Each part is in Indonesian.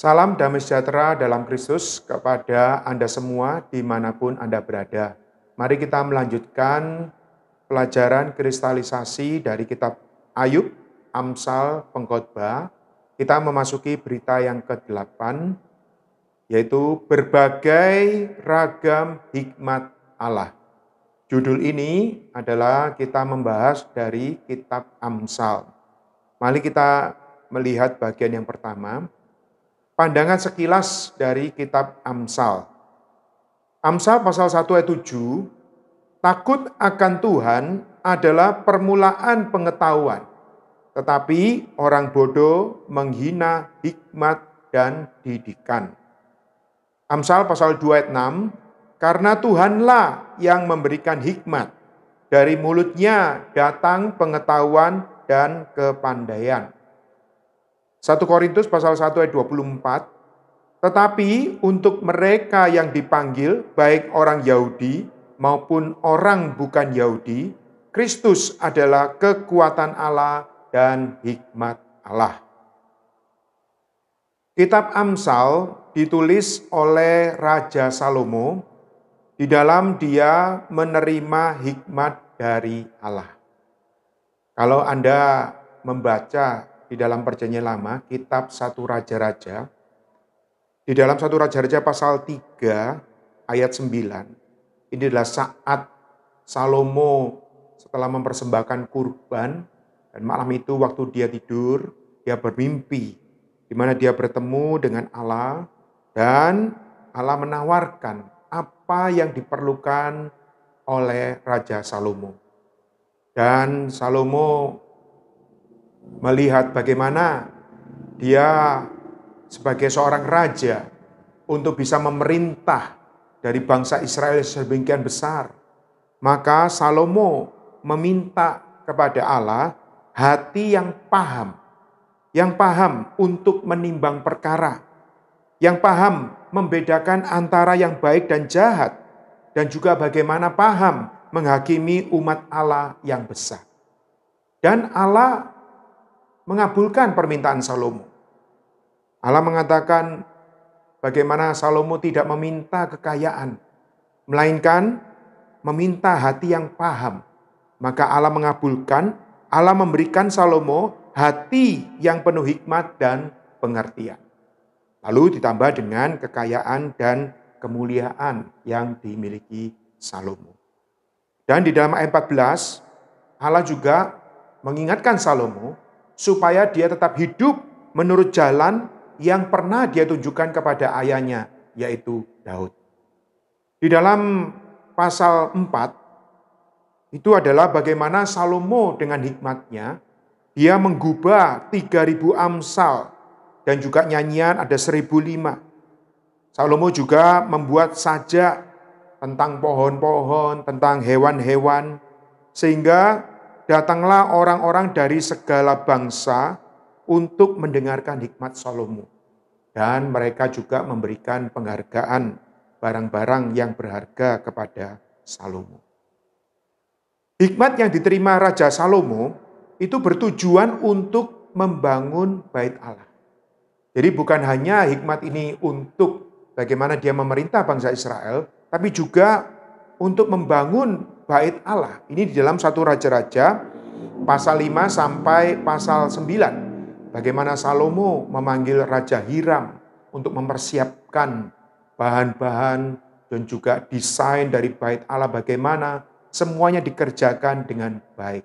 Salam damai sejahtera dalam Kristus kepada Anda semua dimanapun Anda berada. Mari kita melanjutkan pelajaran kristalisasi dari kitab Ayub, Amsal, Pengkhotbah. Kita memasuki berita yang ke-8, yaitu berbagai ragam hikmat Allah. Judul ini adalah kita membahas dari kitab Amsal. Mari kita melihat bagian yang pertama pandangan sekilas dari kitab Amsal. Amsal pasal 1 ayat 7, takut akan Tuhan adalah permulaan pengetahuan, tetapi orang bodoh menghina hikmat dan didikan. Amsal pasal 2 ayat 6, karena Tuhanlah yang memberikan hikmat, dari mulutnya datang pengetahuan dan kepandaian. 1 Korintus pasal 1 ayat 24, tetapi untuk mereka yang dipanggil, baik orang Yahudi maupun orang bukan Yahudi, Kristus adalah kekuatan Allah dan hikmat Allah. Kitab Amsal ditulis oleh Raja Salomo. Di dalam dia menerima hikmat dari Allah. Kalau Anda membaca di dalam perjanjian lama, kitab satu raja-raja, di dalam satu raja-raja pasal 3 ayat 9, ini adalah saat Salomo setelah mempersembahkan kurban, dan malam itu waktu dia tidur, dia bermimpi, di mana dia bertemu dengan Allah, dan Allah menawarkan apa yang diperlukan oleh Raja Salomo. Dan Salomo melihat bagaimana dia sebagai seorang raja untuk bisa memerintah dari bangsa Israel yang sedemikian besar. Maka Salomo meminta kepada Allah hati yang paham, yang paham untuk menimbang perkara, yang paham membedakan antara yang baik dan jahat, dan juga bagaimana paham menghakimi umat Allah yang besar. Dan Allah mengabulkan permintaan Salomo. Allah mengatakan bagaimana Salomo tidak meminta kekayaan, melainkan meminta hati yang paham. Maka Allah mengabulkan, Allah memberikan Salomo hati yang penuh hikmat dan pengertian. Lalu ditambah dengan kekayaan dan kemuliaan yang dimiliki Salomo. Dan di dalam ayat 14, Allah juga mengingatkan Salomo supaya dia tetap hidup menurut jalan yang pernah dia tunjukkan kepada ayahnya, yaitu Daud. Di dalam pasal 4, itu adalah bagaimana Salomo dengan hikmatnya, dia menggubah 3000 amsal dan juga nyanyian ada 1005. Salomo juga membuat sajak tentang pohon-pohon, tentang hewan-hewan, sehingga datanglah orang-orang dari segala bangsa untuk mendengarkan hikmat Salomo. Dan mereka juga memberikan penghargaan barang-barang yang berharga kepada Salomo. Hikmat yang diterima Raja Salomo itu bertujuan untuk membangun bait Allah. Jadi bukan hanya hikmat ini untuk bagaimana dia memerintah bangsa Israel, tapi juga untuk membangun bait Allah. Ini di dalam satu raja-raja pasal 5 sampai pasal 9. Bagaimana Salomo memanggil Raja Hiram untuk mempersiapkan bahan-bahan dan juga desain dari bait Allah bagaimana semuanya dikerjakan dengan baik.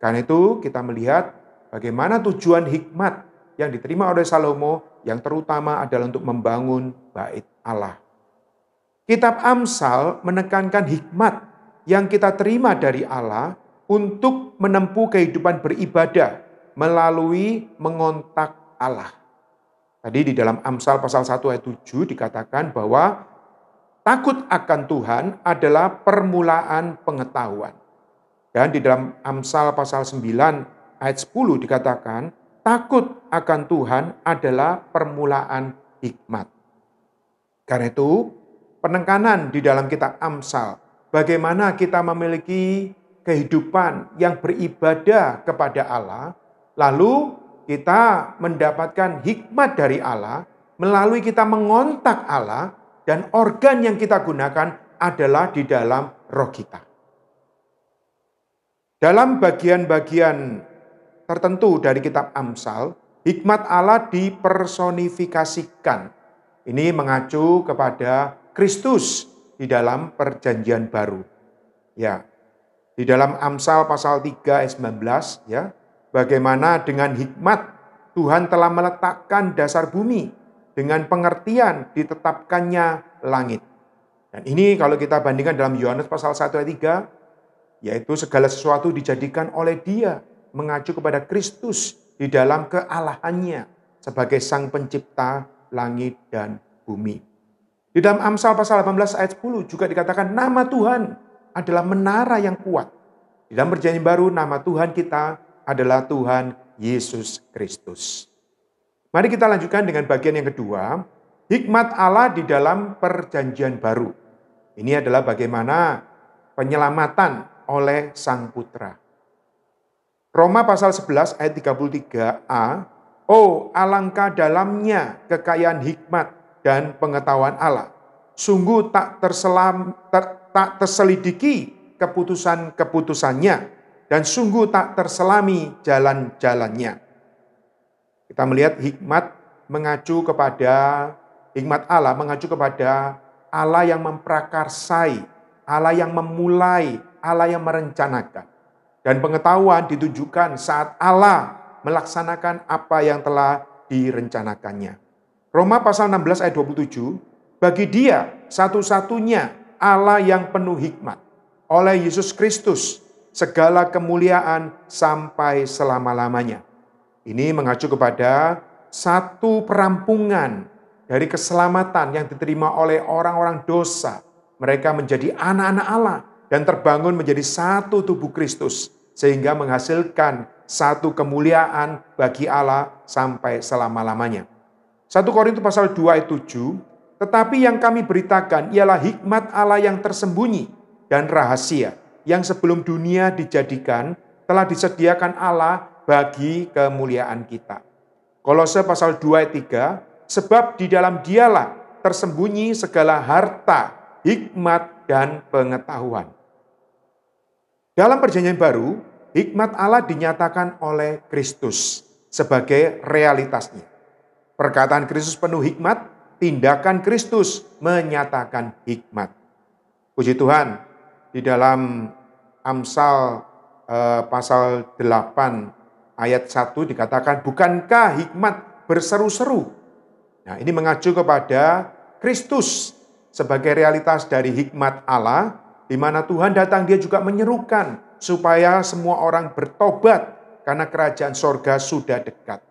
Karena itu kita melihat bagaimana tujuan hikmat yang diterima oleh Salomo yang terutama adalah untuk membangun bait Allah. Kitab Amsal menekankan hikmat yang kita terima dari Allah untuk menempuh kehidupan beribadah melalui mengontak Allah. Tadi di dalam Amsal pasal 1 ayat 7 dikatakan bahwa takut akan Tuhan adalah permulaan pengetahuan. Dan di dalam Amsal pasal 9 ayat 10 dikatakan takut akan Tuhan adalah permulaan hikmat. Karena itu penekanan di dalam kitab Amsal bagaimana kita memiliki kehidupan yang beribadah kepada Allah, lalu kita mendapatkan hikmat dari Allah melalui kita mengontak Allah dan organ yang kita gunakan adalah di dalam roh kita. Dalam bagian-bagian tertentu dari kitab Amsal, hikmat Allah dipersonifikasikan. Ini mengacu kepada Kristus di dalam perjanjian baru. Ya. Di dalam Amsal pasal 3 ayat 19 ya, bagaimana dengan hikmat Tuhan telah meletakkan dasar bumi dengan pengertian ditetapkannya langit. Dan ini kalau kita bandingkan dalam Yohanes pasal 1 ayat 3 yaitu segala sesuatu dijadikan oleh Dia mengacu kepada Kristus di dalam kealahannya sebagai Sang Pencipta langit dan bumi. Di dalam Amsal pasal 18 ayat 10 juga dikatakan nama Tuhan adalah menara yang kuat. Di dalam perjanjian baru nama Tuhan kita adalah Tuhan Yesus Kristus. Mari kita lanjutkan dengan bagian yang kedua, hikmat Allah di dalam perjanjian baru. Ini adalah bagaimana penyelamatan oleh Sang Putra. Roma pasal 11 ayat 33a, Oh alangkah dalamnya kekayaan hikmat dan pengetahuan Allah. Sungguh tak terselam ter, tak terselidiki keputusan-keputusannya dan sungguh tak terselami jalan-jalannya. Kita melihat hikmat mengacu kepada hikmat Allah mengacu kepada Allah yang memprakarsai, Allah yang memulai, Allah yang merencanakan. Dan pengetahuan ditujukan saat Allah melaksanakan apa yang telah direncanakannya. Roma pasal 16 ayat 27, bagi dia satu-satunya Allah yang penuh hikmat. Oleh Yesus Kristus, segala kemuliaan sampai selama-lamanya. Ini mengacu kepada satu perampungan dari keselamatan yang diterima oleh orang-orang dosa. Mereka menjadi anak-anak Allah dan terbangun menjadi satu tubuh Kristus sehingga menghasilkan satu kemuliaan bagi Allah sampai selama-lamanya. 1 Korintus pasal 2 ayat 7, tetapi yang kami beritakan ialah hikmat Allah yang tersembunyi dan rahasia yang sebelum dunia dijadikan telah disediakan Allah bagi kemuliaan kita. Kolose pasal 2 ayat 3, sebab di dalam dialah tersembunyi segala harta, hikmat, dan pengetahuan. Dalam perjanjian baru, hikmat Allah dinyatakan oleh Kristus sebagai realitasnya. Perkataan Kristus penuh hikmat, tindakan Kristus menyatakan hikmat. Puji Tuhan, di dalam Amsal eh, pasal 8 ayat 1 dikatakan, Bukankah hikmat berseru-seru? Nah ini mengacu kepada Kristus sebagai realitas dari hikmat Allah, di mana Tuhan datang dia juga menyerukan supaya semua orang bertobat karena kerajaan sorga sudah dekat.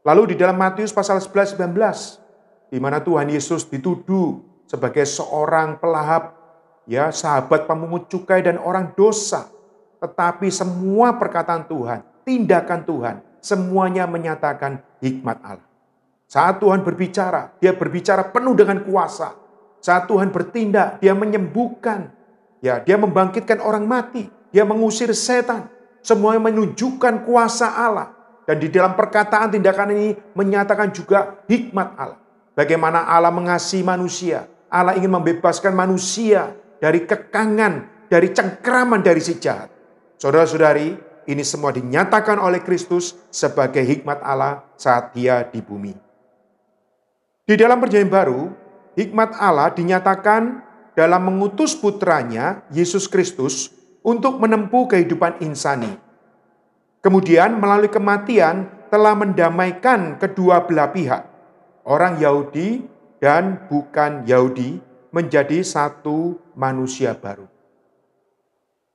Lalu di dalam Matius pasal 11 19 di mana Tuhan Yesus dituduh sebagai seorang pelahap ya sahabat pemungut cukai dan orang dosa. Tetapi semua perkataan Tuhan, tindakan Tuhan, semuanya menyatakan hikmat Allah. Saat Tuhan berbicara, dia berbicara penuh dengan kuasa. Saat Tuhan bertindak, dia menyembuhkan. Ya, dia membangkitkan orang mati, dia mengusir setan. Semuanya menunjukkan kuasa Allah dan di dalam perkataan tindakan ini menyatakan juga hikmat Allah. Bagaimana Allah mengasihi manusia. Allah ingin membebaskan manusia dari kekangan, dari cengkeraman dari si jahat. Saudara-saudari, ini semua dinyatakan oleh Kristus sebagai hikmat Allah saat dia di bumi. Di dalam perjanjian baru, hikmat Allah dinyatakan dalam mengutus putranya, Yesus Kristus, untuk menempuh kehidupan insani Kemudian melalui kematian telah mendamaikan kedua belah pihak, orang Yahudi dan bukan Yahudi menjadi satu manusia baru.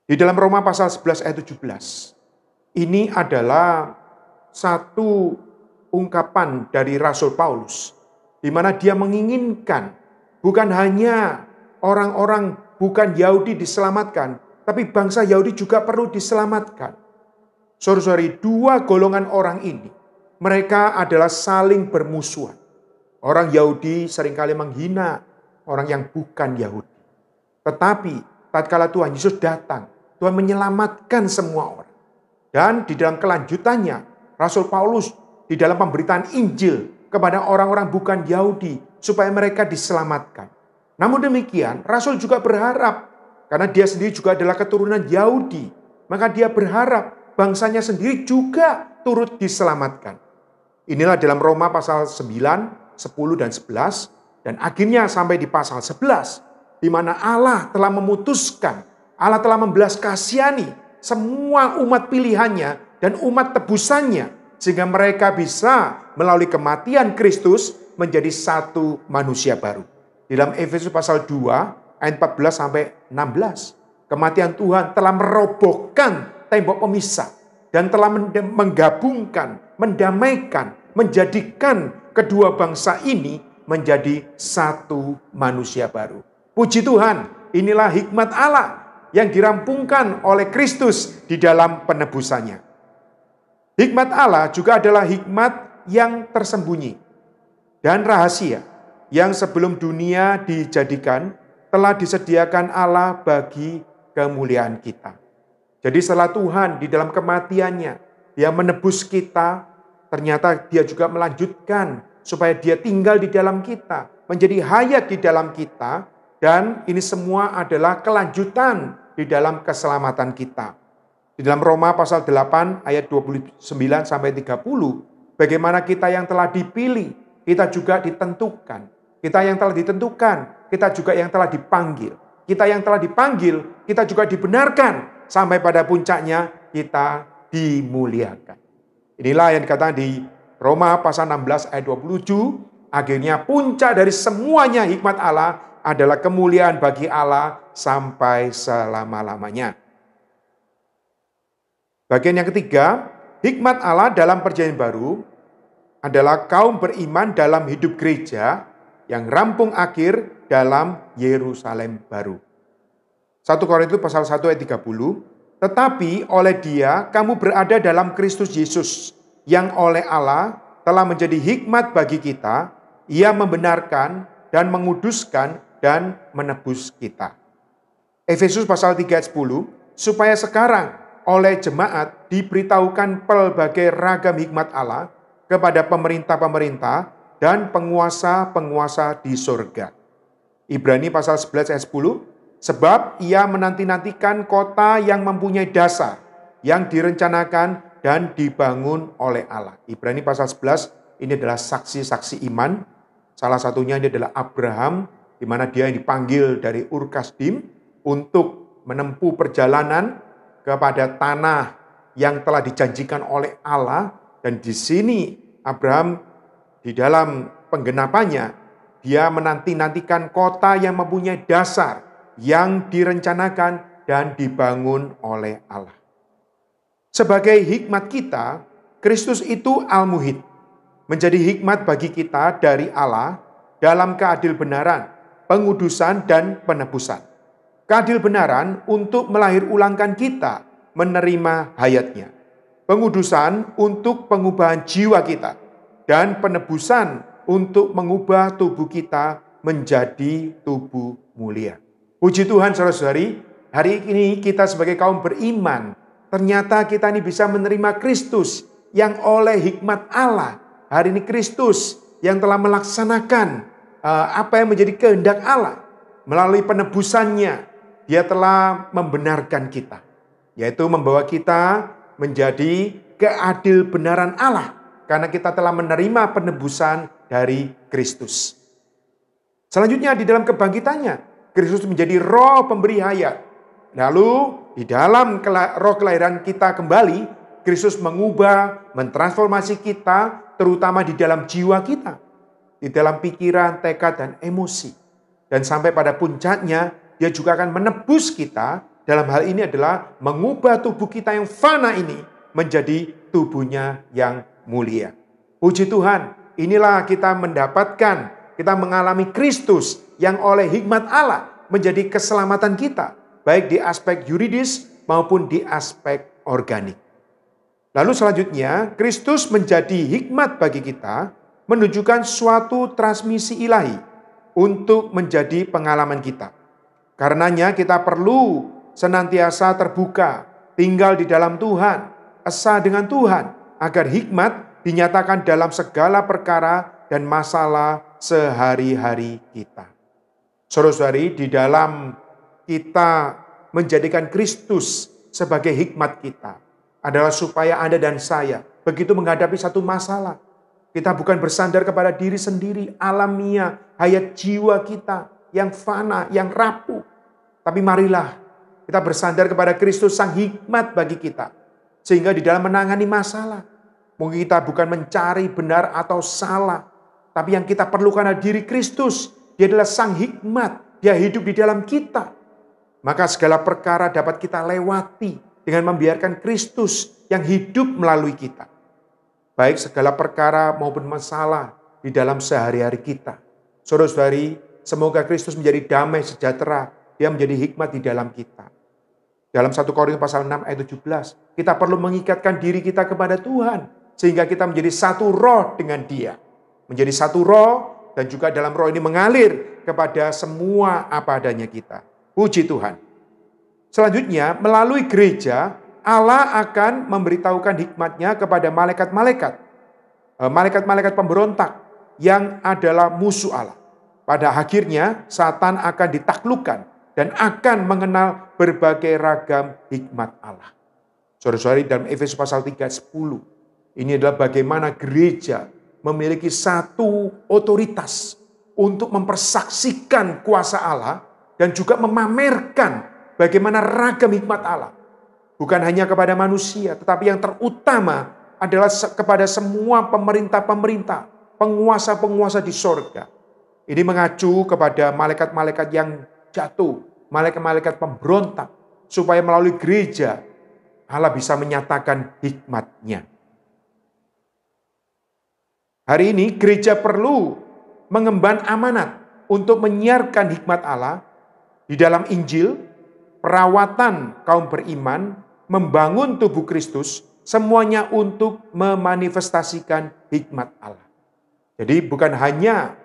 Di dalam Roma pasal 11 ayat 17, ini adalah satu ungkapan dari Rasul Paulus, di mana dia menginginkan bukan hanya orang-orang bukan Yahudi diselamatkan, tapi bangsa Yahudi juga perlu diselamatkan. Saudara-saudari, dua golongan orang ini, mereka adalah saling bermusuhan. Orang Yahudi seringkali menghina orang yang bukan Yahudi. Tetapi, tatkala Tuhan Yesus datang, Tuhan menyelamatkan semua orang. Dan di dalam kelanjutannya, Rasul Paulus di dalam pemberitaan Injil kepada orang-orang bukan Yahudi, supaya mereka diselamatkan. Namun demikian, Rasul juga berharap, karena dia sendiri juga adalah keturunan Yahudi, maka dia berharap bangsanya sendiri juga turut diselamatkan. Inilah dalam Roma pasal 9, 10, dan 11. Dan akhirnya sampai di pasal 11, di mana Allah telah memutuskan, Allah telah membelas kasihani semua umat pilihannya dan umat tebusannya. Sehingga mereka bisa melalui kematian Kristus menjadi satu manusia baru. dalam Efesus pasal 2, ayat 14 sampai 16. Kematian Tuhan telah merobohkan tembok pemisah dan telah menggabungkan, mendamaikan, menjadikan kedua bangsa ini menjadi satu manusia baru. Puji Tuhan, inilah hikmat Allah yang dirampungkan oleh Kristus di dalam penebusannya. Hikmat Allah juga adalah hikmat yang tersembunyi dan rahasia yang sebelum dunia dijadikan telah disediakan Allah bagi kemuliaan kita. Jadi setelah Tuhan di dalam kematiannya, dia menebus kita, ternyata dia juga melanjutkan supaya dia tinggal di dalam kita, menjadi hayat di dalam kita, dan ini semua adalah kelanjutan di dalam keselamatan kita. Di dalam Roma pasal 8 ayat 29 sampai 30, bagaimana kita yang telah dipilih, kita juga ditentukan. Kita yang telah ditentukan, kita juga yang telah dipanggil. Kita yang telah dipanggil, kita juga dibenarkan sampai pada puncaknya kita dimuliakan. Inilah yang dikatakan di Roma pasal 16 ayat 27, akhirnya puncak dari semuanya hikmat Allah adalah kemuliaan bagi Allah sampai selama-lamanya. Bagian yang ketiga, hikmat Allah dalam perjanjian baru adalah kaum beriman dalam hidup gereja yang rampung akhir dalam Yerusalem baru. 1 Korintus pasal 1 ayat 30, tetapi oleh dia kamu berada dalam Kristus Yesus yang oleh Allah telah menjadi hikmat bagi kita, ia membenarkan dan menguduskan dan menebus kita. Efesus pasal 3 ayat 10, supaya sekarang oleh jemaat diberitahukan pelbagai ragam hikmat Allah kepada pemerintah-pemerintah dan penguasa-penguasa di surga. Ibrani pasal 11 ayat 10, sebab ia menanti-nantikan kota yang mempunyai dasar, yang direncanakan dan dibangun oleh Allah. Ibrani pasal 11 ini adalah saksi-saksi iman. Salah satunya ini adalah Abraham, di mana dia yang dipanggil dari Urkasdim untuk menempuh perjalanan kepada tanah yang telah dijanjikan oleh Allah. Dan di sini Abraham di dalam penggenapannya, dia menanti-nantikan kota yang mempunyai dasar, yang direncanakan dan dibangun oleh Allah. Sebagai hikmat kita, Kristus itu Al-Muhid, menjadi hikmat bagi kita dari Allah dalam keadil benaran, pengudusan, dan penebusan. Keadil benaran untuk melahir ulangkan kita menerima hayatnya. Pengudusan untuk pengubahan jiwa kita. Dan penebusan untuk mengubah tubuh kita menjadi tubuh mulia. Puji Tuhan saudara-saudari, hari ini kita sebagai kaum beriman, ternyata kita ini bisa menerima Kristus yang oleh hikmat Allah. Hari ini Kristus yang telah melaksanakan eh, apa yang menjadi kehendak Allah. Melalui penebusannya, dia telah membenarkan kita. Yaitu membawa kita menjadi keadil benaran Allah. Karena kita telah menerima penebusan dari Kristus. Selanjutnya di dalam kebangkitannya, Kristus menjadi roh pemberi hayat. Lalu di dalam roh kelahiran kita kembali, Kristus mengubah, mentransformasi kita, terutama di dalam jiwa kita, di dalam pikiran, tekad, dan emosi. Dan sampai pada puncaknya, dia juga akan menebus kita. Dalam hal ini adalah mengubah tubuh kita yang fana ini menjadi tubuhnya yang mulia. Puji Tuhan, inilah kita mendapatkan kita mengalami Kristus yang oleh hikmat Allah menjadi keselamatan kita, baik di aspek yuridis maupun di aspek organik. Lalu selanjutnya, Kristus menjadi hikmat bagi kita, menunjukkan suatu transmisi ilahi untuk menjadi pengalaman kita. Karenanya kita perlu senantiasa terbuka, tinggal di dalam Tuhan, esa dengan Tuhan, agar hikmat dinyatakan dalam segala perkara dan masalah sehari-hari kita. Saudara-saudari, di dalam kita menjadikan Kristus sebagai hikmat kita adalah supaya Anda dan saya begitu menghadapi satu masalah. Kita bukan bersandar kepada diri sendiri, alamiah, hayat jiwa kita yang fana, yang rapuh. Tapi marilah kita bersandar kepada Kristus sang hikmat bagi kita. Sehingga di dalam menangani masalah, mungkin kita bukan mencari benar atau salah, tapi yang kita perlukan adalah diri Kristus. Dia adalah sang hikmat. Dia hidup di dalam kita. Maka segala perkara dapat kita lewati dengan membiarkan Kristus yang hidup melalui kita. Baik segala perkara maupun masalah di dalam sehari-hari kita. Saudara-saudari, semoga Kristus menjadi damai sejahtera. Dia menjadi hikmat di dalam kita. Dalam 1 Korintus pasal 6 ayat 17, kita perlu mengikatkan diri kita kepada Tuhan sehingga kita menjadi satu roh dengan Dia menjadi satu roh dan juga dalam roh ini mengalir kepada semua apa adanya kita. Puji Tuhan. Selanjutnya, melalui gereja, Allah akan memberitahukan hikmatnya kepada malaikat-malaikat. Eh, malaikat-malaikat pemberontak yang adalah musuh Allah. Pada akhirnya, setan akan ditaklukkan dan akan mengenal berbagai ragam hikmat Allah. Saudara-saudari dalam Efesus pasal 3, 10. Ini adalah bagaimana gereja memiliki satu otoritas untuk mempersaksikan kuasa Allah dan juga memamerkan bagaimana ragam hikmat Allah. Bukan hanya kepada manusia, tetapi yang terutama adalah kepada semua pemerintah-pemerintah, penguasa-penguasa di sorga. Ini mengacu kepada malaikat-malaikat yang jatuh, malaikat-malaikat pemberontak, supaya melalui gereja Allah bisa menyatakan hikmatnya. Hari ini gereja perlu mengemban amanat untuk menyiarkan hikmat Allah di dalam Injil, perawatan kaum beriman, membangun tubuh Kristus, semuanya untuk memanifestasikan hikmat Allah. Jadi bukan hanya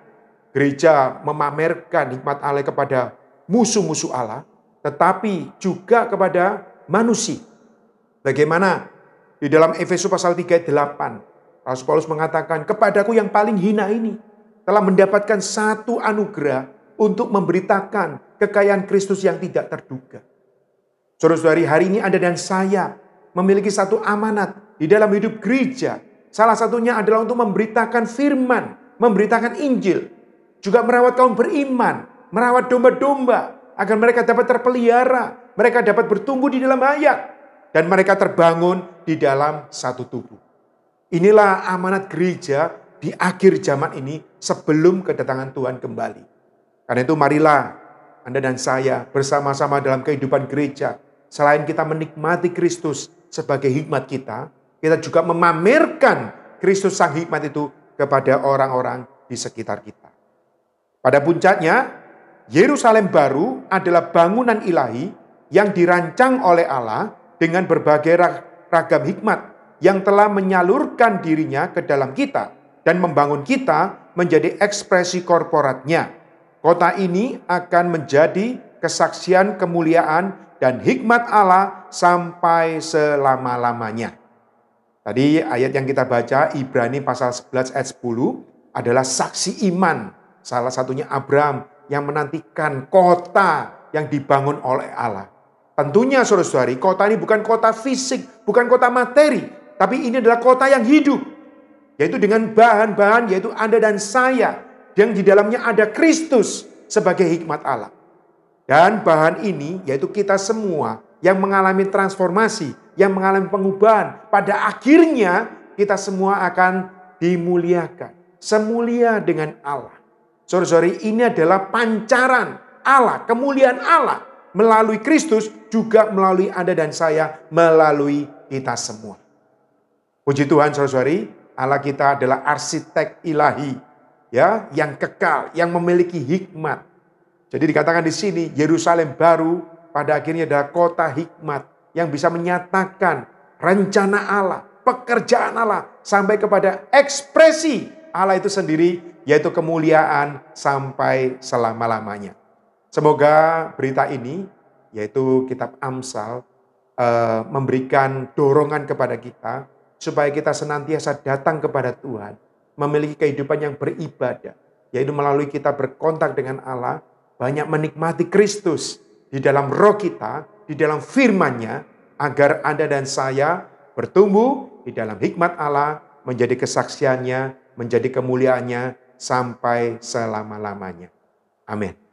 gereja memamerkan hikmat Allah kepada musuh-musuh Allah, tetapi juga kepada manusia. Bagaimana di dalam Efesus pasal 3 ayat 8 Rasul Paulus mengatakan, kepadaku yang paling hina ini telah mendapatkan satu anugerah untuk memberitakan kekayaan Kristus yang tidak terduga. Saudara-saudari, hari ini Anda dan saya memiliki satu amanat di dalam hidup gereja. Salah satunya adalah untuk memberitakan firman, memberitakan Injil, juga merawat kaum beriman, merawat domba-domba, agar mereka dapat terpelihara, mereka dapat bertumbuh di dalam ayat, dan mereka terbangun di dalam satu tubuh. Inilah amanat gereja di akhir zaman ini sebelum kedatangan Tuhan kembali. Karena itu marilah Anda dan saya bersama-sama dalam kehidupan gereja. Selain kita menikmati Kristus sebagai hikmat kita, kita juga memamerkan Kristus sang hikmat itu kepada orang-orang di sekitar kita. Pada puncaknya, Yerusalem baru adalah bangunan ilahi yang dirancang oleh Allah dengan berbagai ragam hikmat yang telah menyalurkan dirinya ke dalam kita dan membangun kita menjadi ekspresi korporatnya. Kota ini akan menjadi kesaksian kemuliaan dan hikmat Allah sampai selama-lamanya. Tadi ayat yang kita baca Ibrani pasal 11 ayat 10 adalah saksi iman. Salah satunya Abraham yang menantikan kota yang dibangun oleh Allah. Tentunya saudara-saudari, kota ini bukan kota fisik, bukan kota materi, tapi ini adalah kota yang hidup, yaitu dengan bahan-bahan, yaitu Anda dan saya, yang di dalamnya ada Kristus sebagai hikmat Allah. Dan bahan ini, yaitu kita semua yang mengalami transformasi, yang mengalami pengubahan, pada akhirnya kita semua akan dimuliakan, semulia dengan Allah. Sorry sorry ini adalah pancaran Allah, kemuliaan Allah melalui Kristus, juga melalui Anda dan saya, melalui kita semua. Puji Tuhan saudari, Allah kita adalah arsitek ilahi ya yang kekal, yang memiliki hikmat. Jadi dikatakan di sini Yerusalem baru pada akhirnya adalah kota hikmat yang bisa menyatakan rencana Allah, pekerjaan Allah sampai kepada ekspresi Allah itu sendiri yaitu kemuliaan sampai selama-lamanya. Semoga berita ini yaitu kitab Amsal eh, memberikan dorongan kepada kita supaya kita senantiasa datang kepada Tuhan, memiliki kehidupan yang beribadah, yaitu melalui kita berkontak dengan Allah, banyak menikmati Kristus di dalam roh kita, di dalam firman-Nya, agar Anda dan saya bertumbuh di dalam hikmat Allah, menjadi kesaksiannya, menjadi kemuliaannya sampai selama-lamanya. Amin.